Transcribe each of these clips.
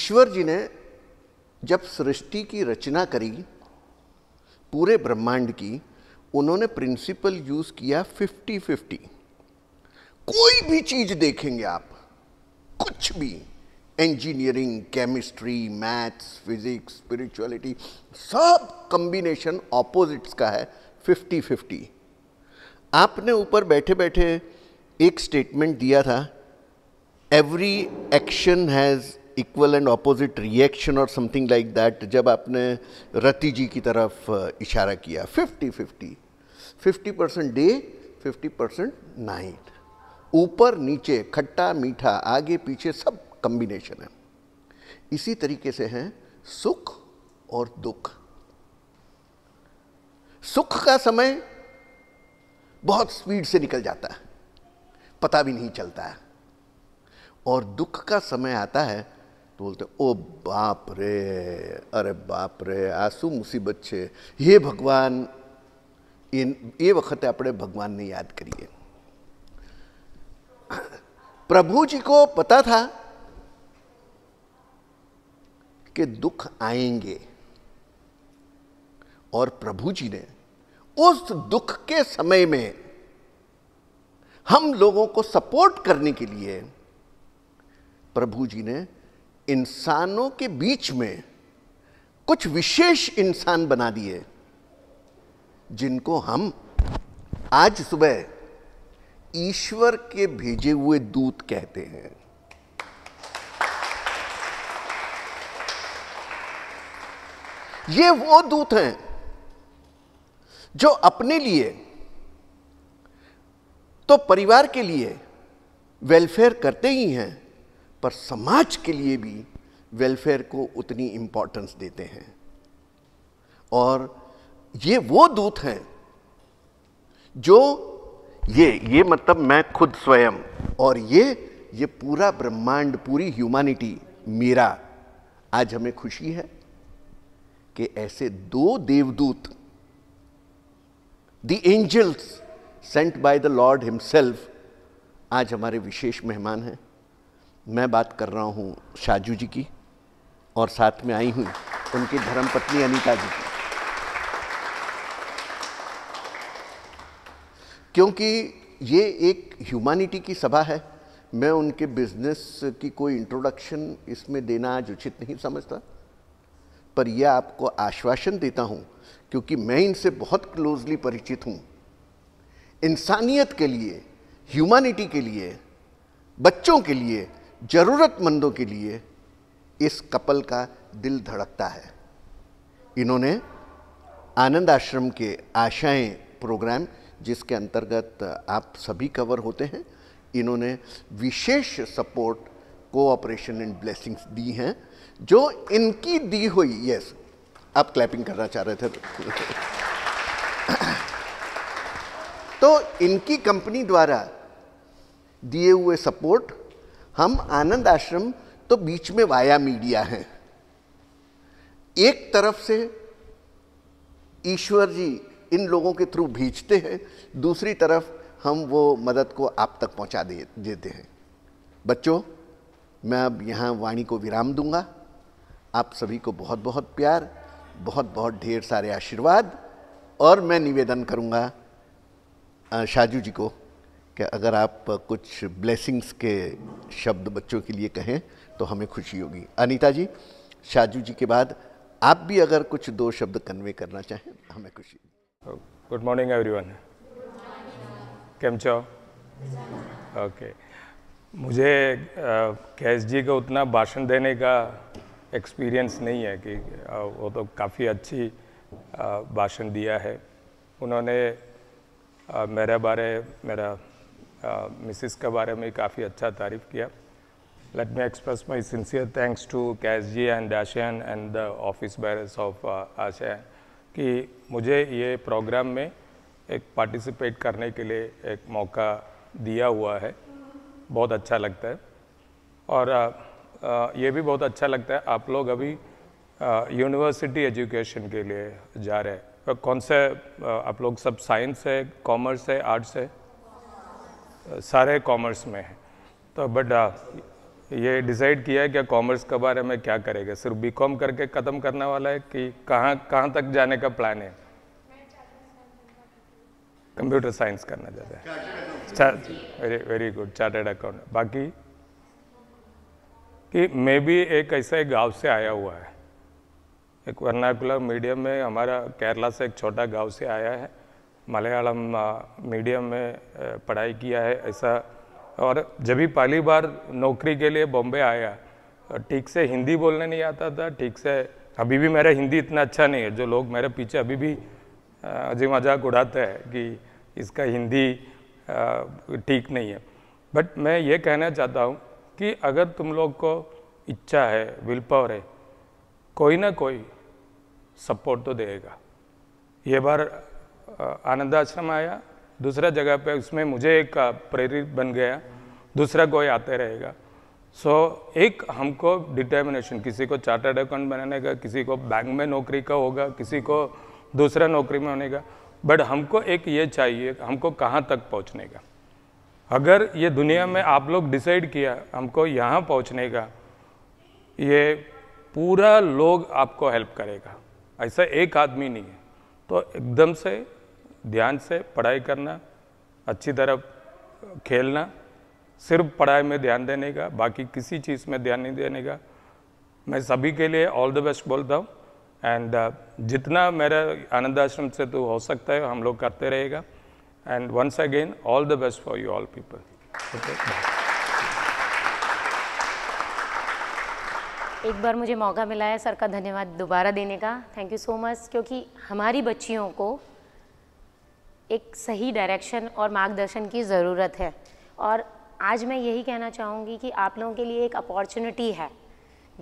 ईश्वर जी ने जब सृष्टि की रचना करी पूरे ब्रह्मांड की उन्होंने प्रिंसिपल यूज किया फिफ्टी फिफ्टी कोई भी चीज देखेंगे आप कुछ भी engineering chemistry maths physics spirituality सब कंबिनेशन ऑपोजिट्स का है फिफ्टी फिफ्टी आपने ऊपर बैठे बैठे एक स्टेटमेंट दिया था every action has equal and opposite reaction और समथिंग लाइक दैट जब आपने रति जी की तरफ इशारा किया fifty fifty fifty percent day fifty percent night ऊपर नीचे खट्टा मीठा आगे पीछे सब कम्बिनेशन है इसी तरीके से हैं सुख और दुख सुख का समय बहुत स्पीड से निकल जाता है पता भी नहीं चलता है और दुख का समय आता है तो बोलते ओ बाप रे अरे बाप रे शू मुसीबत है ये भगवान ये वक्त आप भगवान ने याद करिए प्रभु जी को पता था कि दुख आएंगे और प्रभु जी ने उस दुख के समय में हम लोगों को सपोर्ट करने के लिए प्रभु जी ने इंसानों के बीच में कुछ विशेष इंसान बना दिए जिनको हम आज सुबह ईश्वर के भेजे हुए दूत कहते हैं ये वो दूत हैं जो अपने लिए तो परिवार के लिए वेलफेयर करते ही हैं पर समाज के लिए भी वेलफेयर को उतनी इम्पोर्टेंस देते हैं और ये वो दूत हैं जो ये ये मतलब मैं खुद स्वयं और ये ये पूरा ब्रह्मांड पूरी ह्यूमैनिटी मेरा आज हमें खुशी है कि ऐसे दो देवदूत the angels sent by the lord himself आज हमारे विशेष मेहमान हैं मैं बात कर रहा हूँ शाजू जी की और साथ में आई हूँ उनकी धर्मपत्नी अनीता जी की क्योंकि ये एक ह्यूमैनिटी की सभा है मैं उनके बिजनेस की कोई इंट्रोडक्शन इसमें देना आज उचित नहीं समझता पर यह आपको आश्वासन देता हूँ क्योंकि मैं इनसे बहुत क्लोजली परिचित हूँ इंसानियत के लिए ह्यूमैनिटी के लिए बच्चों के लिए ज़रूरतमंदों के लिए इस कपल का दिल धड़कता है इन्होंने आनंद आश्रम के आशाएं प्रोग्राम जिसके अंतर्गत आप सभी कवर होते हैं इन्होंने विशेष सपोर्ट कोऑपरेशन एंड ब्लेसिंग्स दी हैं जो इनकी दी हुई यस आप क्लैपिंग करना चाह रहे थे तो।, तो इनकी कंपनी द्वारा दिए हुए सपोर्ट हम आनंद आश्रम तो बीच में वाया मीडिया हैं एक तरफ से ईश्वर जी इन लोगों के थ्रू भेजते हैं दूसरी तरफ हम वो मदद को आप तक पहुंचा दे देते हैं बच्चों मैं अब यहाँ वाणी को विराम दूंगा आप सभी को बहुत बहुत प्यार बहुत बहुत ढेर सारे आशीर्वाद और मैं निवेदन करूँगा शाजू जी को कि अगर आप कुछ ब्लेसिंग्स के शब्द बच्चों के लिए कहें तो हमें खुशी होगी अनीता जी शाजू जी के बाद आप भी अगर कुछ दो शब्द कन्वे करना चाहें हमें खुशी गुड मॉर्निंग एवरी वन चो ओके मुझे uh, कैश जी का उतना भाषण देने का एक्सपीरियंस नहीं है कि uh, वो तो काफ़ी अच्छी uh, भाषण दिया है उन्होंने मेरे बारे मेरा मिसिस uh, का बारे में काफ़ी अच्छा तारीफ किया me express my sincere thanks to Kaish ji and Ashiyan and the office bearers of Ashiyan कि मुझे ये प्रोग्राम में एक पार्टिसिपेट करने के लिए एक मौका दिया हुआ है बहुत अच्छा लगता है और आ, uh, आ, uh, ये भी बहुत अच्छा लगता है आप लोग अभी यूनिवर्सिटी एजुकेशन के लिए जा रहे हैं कौन से आप लोग सब साइंस है कॉमर्स है आर्ट्स है सारे कॉमर्स में है तो बट uh, ये डिसाइड किया है कि कॉमर्स के बारे में क्या करेगा सिर्फ बी कॉम करके ख़त्म करने वाला है कि कहाँ कहाँ तक जाने का प्लान है कंप्यूटर साइंस करना चाहते हैं very very good chartered account बाकी कि मैं भी एक एक गांव से आया हुआ है एक वर्नाकुलर मीडियम में हमारा केरला से एक छोटा गांव से आया है मलयालम मीडियम में पढ़ाई किया है ऐसा और जब भी पहली बार नौकरी के लिए बॉम्बे आया ठीक से हिंदी बोलने नहीं आता था ठीक से अभी भी मेरा हिंदी इतना अच्छा नहीं है जो लोग मेरे पीछे अभी भी अजी मजाक उड़ाते हैं कि इसका हिंदी ठीक नहीं है बट मैं ये कहना चाहता हूँ कि अगर तुम लोग को इच्छा है विल पावर है कोई ना कोई सपोर्ट तो देगा ये बार आनंद आश्रम आया दूसरा जगह पे उसमें मुझे एक प्रेरित बन गया दूसरा कोई आते रहेगा सो so, एक हमको डिटर्मिनेशन किसी को चार्टर्ड अकाउंट बनाने का किसी को बैंक में नौकरी का होगा किसी को दूसरा नौकरी में होने का बट हमको एक ये चाहिए हमको कहाँ तक पहुँचने का अगर ये दुनिया में आप लोग डिसाइड किया हमको यहाँ पहुँचने का ये पूरा लोग आपको हेल्प करेगा ऐसा एक आदमी नहीं है तो एकदम से ध्यान से पढ़ाई करना अच्छी तरह खेलना सिर्फ पढ़ाई में ध्यान देने का बाकी किसी चीज़ में ध्यान नहीं देने का मैं सभी के लिए ऑल द बेस्ट बोलता हूँ एंड uh, जितना मेरा आनंद आश्रम से तो हो सकता है हम लोग करते रहेगा and once again all the best for you all people एक बार मुझे मौका मिला है सर का धन्यवाद दोबारा देने का थैंक यू सो मच क्योंकि हमारी बच्चियों को एक सही डायरेक्शन और मार्गदर्शन की ज़रूरत है और आज मैं यही कहना चाहूँगी कि आप लोगों के लिए एक अपॉर्चुनिटी है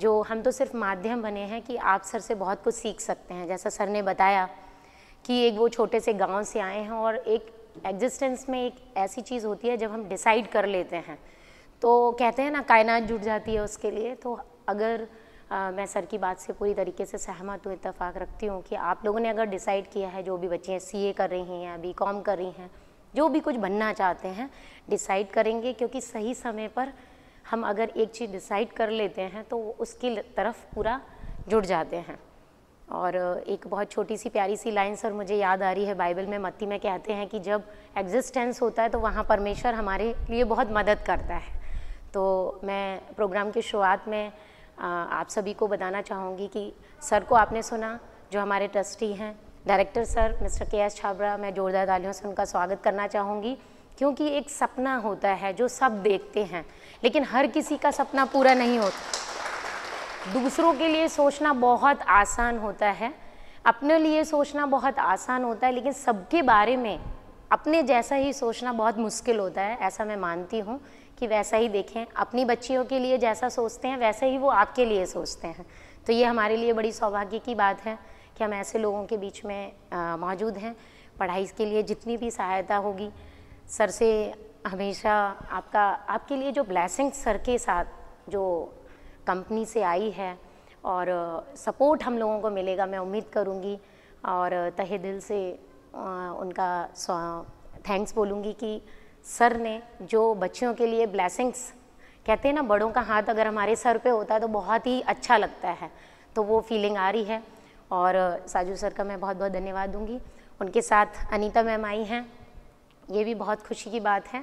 जो हम तो सिर्फ माध्यम बने हैं कि आप सर से बहुत कुछ सीख सकते हैं जैसा सर ने बताया कि एक वो छोटे से गांव से आए हैं और एक एग्जिस्टेंस में एक ऐसी चीज़ होती है जब हम डिसाइड कर लेते हैं तो कहते हैं ना कायनात जुट जाती है उसके लिए तो अगर आ, मैं सर की बात से पूरी तरीके से सहमत हूँ इतफ़ाक़ रखती हूँ कि आप लोगों ने अगर डिसाइड किया है जो भी बच्चे सी ए कर रही हैं या बी कॉम कर रही हैं जो भी कुछ बनना चाहते हैं डिसाइड करेंगे क्योंकि सही समय पर हम अगर एक चीज़ डिसाइड कर लेते हैं तो उसकी तरफ पूरा जुड़ जाते हैं और एक बहुत छोटी सी प्यारी सी लाइन सर मुझे याद आ रही है बाइबल में मत्ती में कहते हैं कि जब एग्जिस्टेंस होता है तो वहाँ परमेश्वर हमारे लिए बहुत मदद करता है तो मैं प्रोग्राम की शुरुआत में आप सभी को बताना चाहूँगी कि सर को आपने सुना जो हमारे ट्रस्टी हैं director sir mister K S Chhabra मैं जोरदार तालियों से उनका स्वागत करना चाहूँगी क्योंकि एक सपना होता है जो सब देखते हैं लेकिन हर किसी का सपना पूरा नहीं होता दूसरों के लिए सोचना बहुत आसान होता है अपने लिए सोचना बहुत आसान होता है लेकिन सबके बारे में अपने जैसा ही सोचना बहुत मुश्किल होता है ऐसा मैं मानती हूँ कि वैसा ही देखें अपनी बच्चियों के लिए जैसा सोचते हैं वैसे ही वो आपके लिए सोचते हैं तो ये हमारे लिए बड़ी सौभाग्य की बात है कि हम ऐसे लोगों के बीच में मौजूद हैं पढ़ाई के लिए जितनी भी सहायता होगी सर से हमेशा आपका आपके लिए जो ब्लैसिंग सर के साथ जो कंपनी से आई है और सपोर्ट हम लोगों को मिलेगा मैं उम्मीद करूँगी और तहे दिल से उनका थैंक्स बोलूँगी कि सर ने जो बच्चियों के लिए ब्लैसिंग्स कहते हैं ना बड़ों का हाथ अगर हमारे सर पे होता है तो बहुत ही अच्छा लगता है तो वो फीलिंग आ रही है और साजू सर का मैं बहुत बहुत धन्यवाद दूंगी उनके साथ अनीता मैम आई हैं ये भी बहुत खुशी की बात है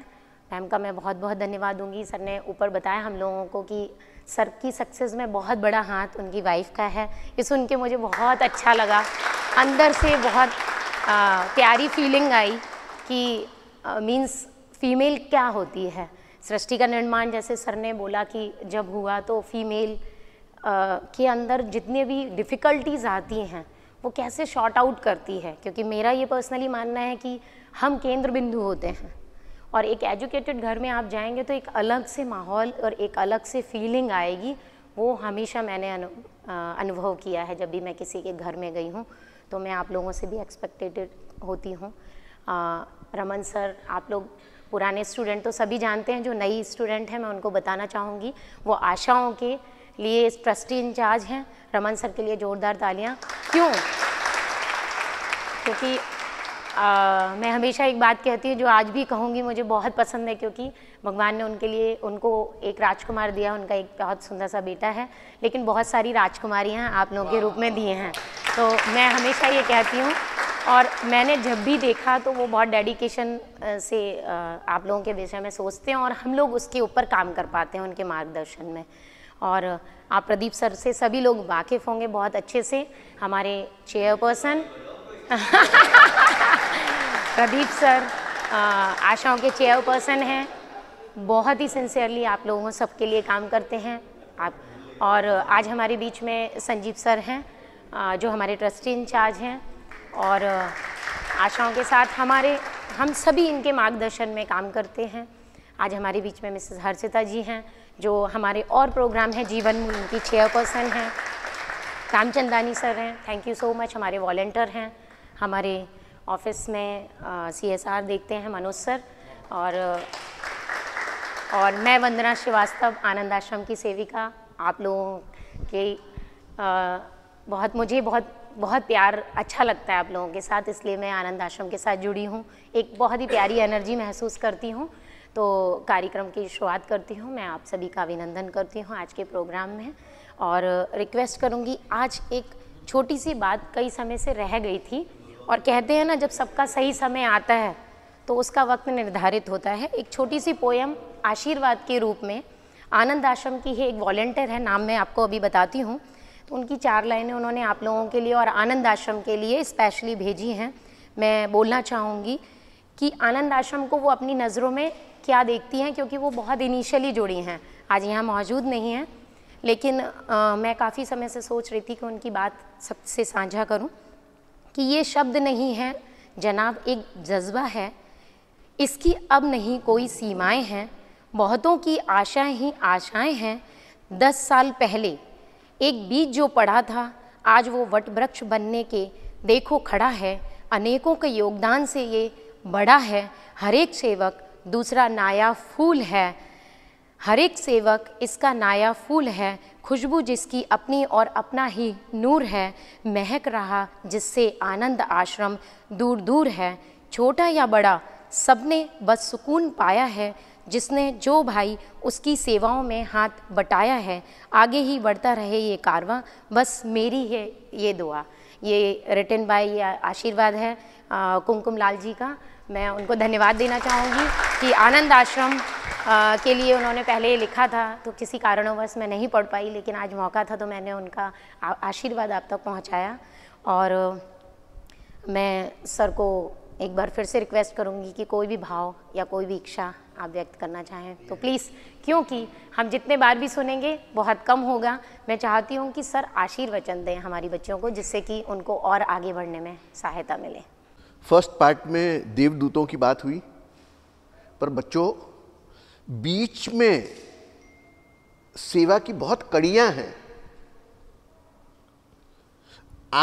मैम का मैं बहुत बहुत धन्यवाद दूंगी सर ने ऊपर बताया हम लोगों को कि सर की सक्सेस में बहुत बड़ा हाथ उनकी वाइफ का है ये सुन के मुझे बहुत अच्छा लगा अंदर से बहुत आ, प्यारी फीलिंग आई कि मीन्स फीमेल क्या होती है सृष्टि का निर्माण जैसे सर ने बोला कि जब हुआ तो फीमेल के अंदर जितने भी डिफ़िकल्टीज़ आती हैं वो कैसे शॉर्ट आउट करती है क्योंकि मेरा ये पर्सनली मानना है कि हम केंद्र बिंदु होते हैं और एक एजुकेटेड घर में आप जाएंगे तो एक अलग से माहौल और एक अलग से फीलिंग आएगी वो हमेशा मैंने अनु, अनुभव किया है जब भी मैं किसी के घर में गई हूँ तो मैं आप लोगों से भी एक्सपेक्टेटेड होती हूँ रमन सर आप लोग पुराने स्टूडेंट तो सभी जानते हैं जो नई स्टूडेंट हैं मैं उनको बताना चाहूँगी वो आशाओं के लिए ट्रस्टी इंचार्ज हैं रमन सर के लिए ज़ोरदार तालियाँ क्यों क्योंकि आ, मैं हमेशा एक बात कहती हूँ जो आज भी कहूँगी मुझे बहुत पसंद है क्योंकि भगवान ने उनके लिए उनको एक राजकुमार दिया उनका एक बहुत सुंदर सा बेटा है लेकिन बहुत सारी राजकुमारियाँ आप लोगों के रूप में दिए हैं तो मैं हमेशा ये कहती हूँ और मैंने जब भी देखा तो वो बहुत डेडिकेशन से आप लोगों के विषय में सोचते हैं और हम लोग उसके ऊपर काम कर पाते हैं उनके मार्गदर्शन में और आप प्रदीप सर से सभी लोग वाकिफ़ होंगे बहुत अच्छे से हमारे चेयरपर्सन प्रदीप सर आशाओं के चेयरपर्सन हैं बहुत ही सिंसियरली आप लोगों सबके लिए काम करते हैं आप और आज हमारे बीच में संजीव सर हैं जो हमारे ट्रस्टी इंचार्ज हैं और आशाओं के साथ हमारे हम सभी इनके मार्गदर्शन में काम करते हैं आज हमारे बीच में मिसेस हर्षिता जी हैं जो हमारे और प्रोग्राम हैं जीवन मूल इनकी चेयरपर्सन हैं रामचंदानी सर हैं थैंक यू सो मच हमारे वॉल्टियर हैं हमारे ऑफिस में सी एस आर देखते हैं मनोज सर और और मैं वंदना श्रीवास्तव आनंद आश्रम की सेविका आप लोगों के आ, बहुत मुझे बहुत बहुत प्यार अच्छा लगता है आप लोगों के साथ इसलिए मैं आनंद आश्रम के साथ जुड़ी हूँ एक बहुत ही प्यारी एनर्जी महसूस करती हूँ तो कार्यक्रम की शुरुआत करती हूँ मैं आप सभी का अभिनंदन करती हूँ आज के प्रोग्राम में और रिक्वेस्ट करूँगी आज एक छोटी सी बात कई समय से रह गई थी और कहते हैं ना जब सबका सही समय आता है तो उसका वक्त निर्धारित होता है एक छोटी सी पोयम आशीर्वाद के रूप में आनंद आश्रम की ही एक वॉल्टियर है नाम मैं आपको अभी बताती हूँ तो उनकी चार लाइनें उन्होंने आप लोगों के लिए और आनंद आश्रम के लिए स्पेशली भेजी हैं मैं बोलना चाहूँगी कि आनंद आश्रम को वो अपनी नज़रों में क्या देखती हैं क्योंकि वो बहुत इनिशियली जुड़ी हैं आज यहाँ मौजूद नहीं हैं लेकिन आ, मैं काफ़ी समय से सोच रही थी कि उनकी बात सबसे साझा करूं कि ये शब्द नहीं है जनाब एक जज्बा है इसकी अब नहीं कोई सीमाएं हैं बहुतों की आशाएं ही आशाएं हैं दस साल पहले एक बीज जो पड़ा था आज वो वट वृक्ष बनने के देखो खड़ा है अनेकों के योगदान से ये बड़ा है हर एक सेवक दूसरा नाया फूल है हर एक सेवक इसका नाया फूल है खुशबू जिसकी अपनी और अपना ही नूर है महक रहा जिससे आनंद आश्रम दूर दूर है छोटा या बड़ा सबने बस सुकून पाया है जिसने जो भाई उसकी सेवाओं में हाथ बटाया है आगे ही बढ़ता रहे ये कारवा बस मेरी है ये दुआ ये रिटर्न बाय ये आशीर्वाद है कुमकुम लाल जी का मैं उनको धन्यवाद देना चाहूँगी कि आनंद आश्रम आ, के लिए उन्होंने पहले लिखा था तो किसी कारणवश मैं नहीं पढ़ पाई लेकिन आज मौका था तो मैंने उनका आशीर्वाद आप तक पहुँचाया और मैं सर को एक बार फिर से रिक्वेस्ट करूँगी कि कोई भी भाव या कोई भी इच्छा आप व्यक्त करना चाहें तो प्लीज़ क्योंकि हम जितने बार भी सुनेंगे बहुत कम होगा मैं चाहती हूँ कि सर आशीर्वचन दें हमारी बच्चों को जिससे कि उनको और आगे बढ़ने में सहायता मिले फर्स्ट पार्ट में देवदूतों की बात हुई पर बच्चों बीच में सेवा की बहुत कड़ियां हैं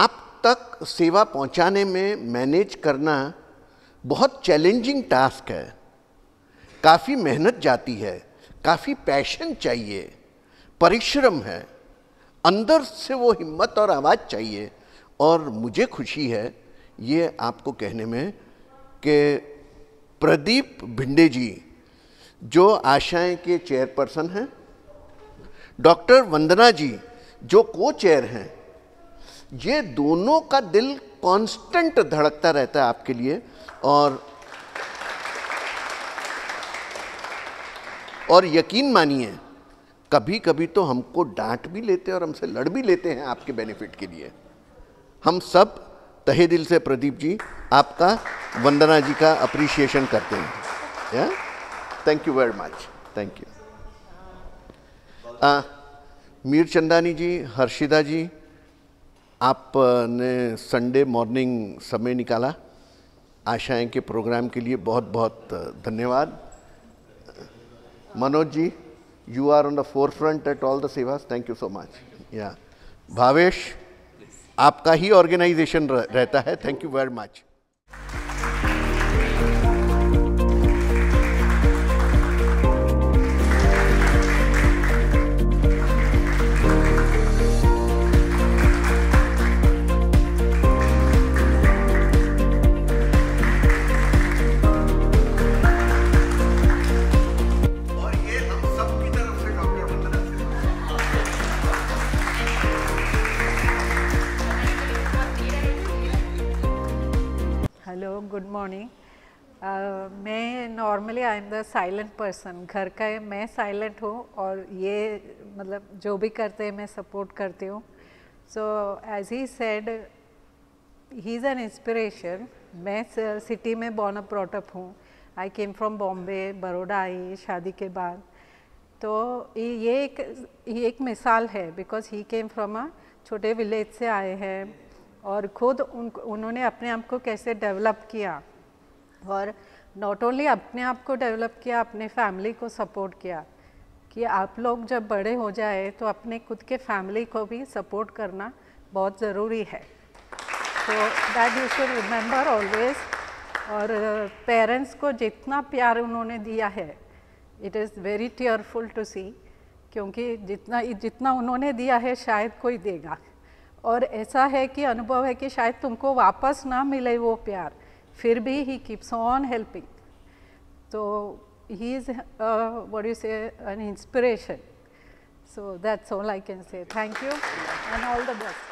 आप तक सेवा पहुंचाने में मैनेज करना बहुत चैलेंजिंग टास्क है काफ़ी मेहनत जाती है काफ़ी पैशन चाहिए परिश्रम है अंदर से वो हिम्मत और आवाज़ चाहिए और मुझे खुशी है ये आपको कहने में कि प्रदीप भिंडे जी जो आशाएं के चेयरपर्सन हैं डॉक्टर वंदना जी जो को चेयर हैं ये दोनों का दिल कांस्टेंट धड़कता रहता है आपके लिए और और यकीन मानिए कभी कभी तो हमको डांट भी लेते हैं और हमसे लड़ भी लेते हैं आपके बेनिफिट के लिए हम सब तहे दिल से प्रदीप जी आपका वंदना जी का अप्रिशिएशन करते हैं या thank you very much thank you Mir Chandani ji Harshida ji आपने संडे मॉर्निंग समय निकाला आशाएं के प्रोग्राम के लिए बहुत बहुत धन्यवाद Manoj ji, you are on the forefront at all the sevas. Thank you so much. Yeah. Bhavesh, आपका ही ऑर्गेनाइजेशन रहता है thank you very much silent person घर का है मैं साइलेंट हूँ और ये मतलब जो भी करते हैं मैं सपोर्ट करती हूँ so as he said he is an inspiration मैं सिटी में बॉर्न अप प्रोटअप हूँ I came from Bombay Baroda I शादी के बाद तो ये एक ये एक मिसाल है because he came from a छोटे विलेज से आए हैं और ख़ुद उन उन्होंने अपने आप को कैसे डेवलप किया और नॉट ओनली अपने आप को डेवलप किया अपने फैमिली को सपोर्ट किया कि आप लोग जब बड़े हो जाए तो अपने खुद के फैमिली को भी सपोर्ट करना बहुत ज़रूरी है तो that you should remember always और पेरेंट्स uh, को जितना प्यार उन्होंने दिया है it is very tearful to see क्योंकि जितना जितना उन्होंने दिया है शायद कोई देगा और ऐसा है कि अनुभव है कि शायद तुमको वापस ना मिले वो प्यार फिर he keeps on helping. So, he is uh, what do you say an inspiration. So, that is all I can say. Thank you and all the best.